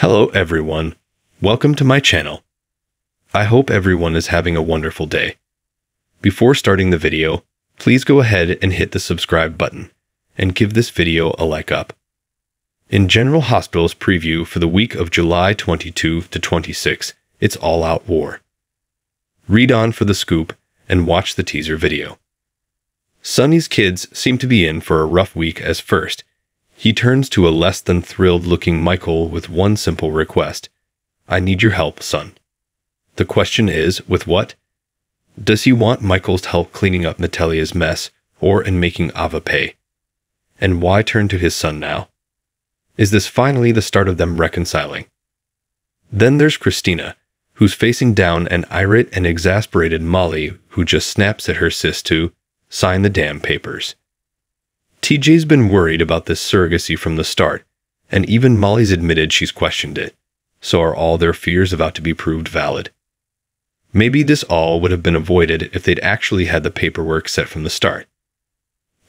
Hello everyone. Welcome to my channel. I hope everyone is having a wonderful day. Before starting the video, please go ahead and hit the subscribe button and give this video a like up. In General Hospital's preview for the week of July 22 to 26, it's all out war. Read on for the scoop and watch the teaser video. Sunny's kids seem to be in for a rough week as first, he turns to a less than thrilled looking Michael with one simple request I need your help, son. The question is, with what? Does he want Michael's help cleaning up Natalia's mess or in making Ava pay? And why turn to his son now? Is this finally the start of them reconciling? Then there's Christina, who's facing down an irate and exasperated Molly who just snaps at her sis to sign the damn papers. TJ's been worried about this surrogacy from the start, and even Molly's admitted she's questioned it. So are all their fears about to be proved valid? Maybe this all would have been avoided if they'd actually had the paperwork set from the start.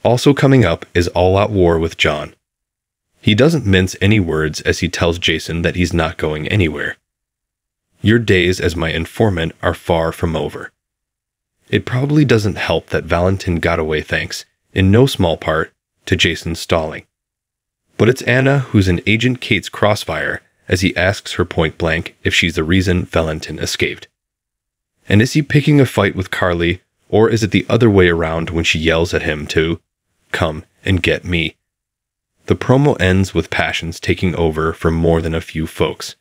Also coming up is all out war with John. He doesn't mince any words as he tells Jason that he's not going anywhere. Your days as my informant are far from over. It probably doesn't help that Valentin got away thanks, in no small part, to Jason stalling. But it's Anna who's in Agent Kate's crossfire as he asks her point blank if she's the reason Valentin escaped. And is he picking a fight with Carly, or is it the other way around when she yells at him to, Come and get me? The promo ends with passions taking over for more than a few folks,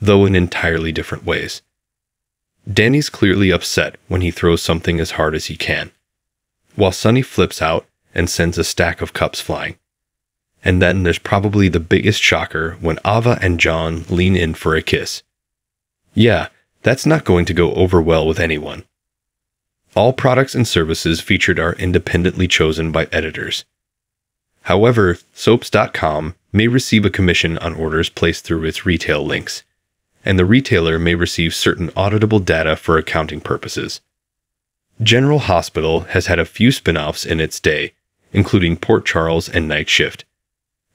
though in entirely different ways. Danny's clearly upset when he throws something as hard as he can. While Sonny flips out and sends a stack of cups flying. And then there's probably the biggest shocker when Ava and John lean in for a kiss. Yeah, that's not going to go over well with anyone. All products and services featured are independently chosen by editors. However, soaps.com may receive a commission on orders placed through its retail links, and the retailer may receive certain auditable data for accounting purposes. General Hospital has had a few spin offs in its day, including Port Charles and Night Shift.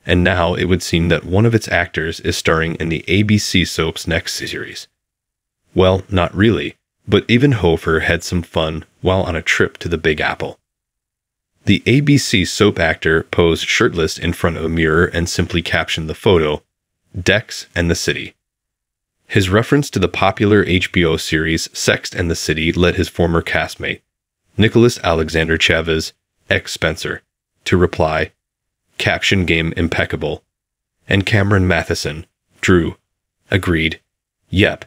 And now it would seem that one of its actors is starring in the ABC soap's next series. Well, not really, but even Hofer had some fun while on a trip to the Big Apple. The ABC soap actor posed shirtless in front of a mirror and simply captioned the photo, Dex and the City. His reference to the popular HBO series Sex and the City led his former castmate, Nicholas Alexander Chavez, ex Spencer, to reply, caption game impeccable. And Cameron Matheson, Drew, agreed, yep.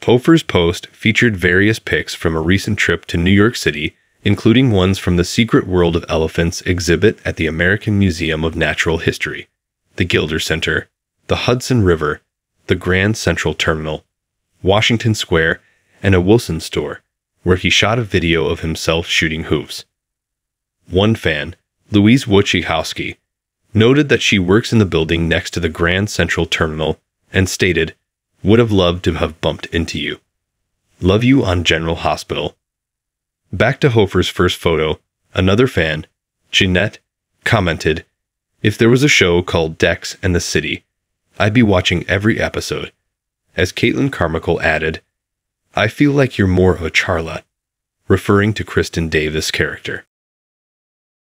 Pofer's post featured various pics from a recent trip to New York City, including ones from the Secret World of Elephants exhibit at the American Museum of Natural History, the Gilder Center, the Hudson River, the Grand Central Terminal, Washington Square, and a Wilson store, where he shot a video of himself shooting hooves. One fan, Louise Wojciechowski noted that she works in the building next to the Grand Central Terminal and stated, Would have loved to have bumped into you. Love you on General Hospital. Back to Hofer's first photo, another fan, Jeanette, commented, If there was a show called Dex and the City, I'd be watching every episode. As Caitlin Carmichael added, I feel like you're more of a Charla, referring to Kristen Davis' character.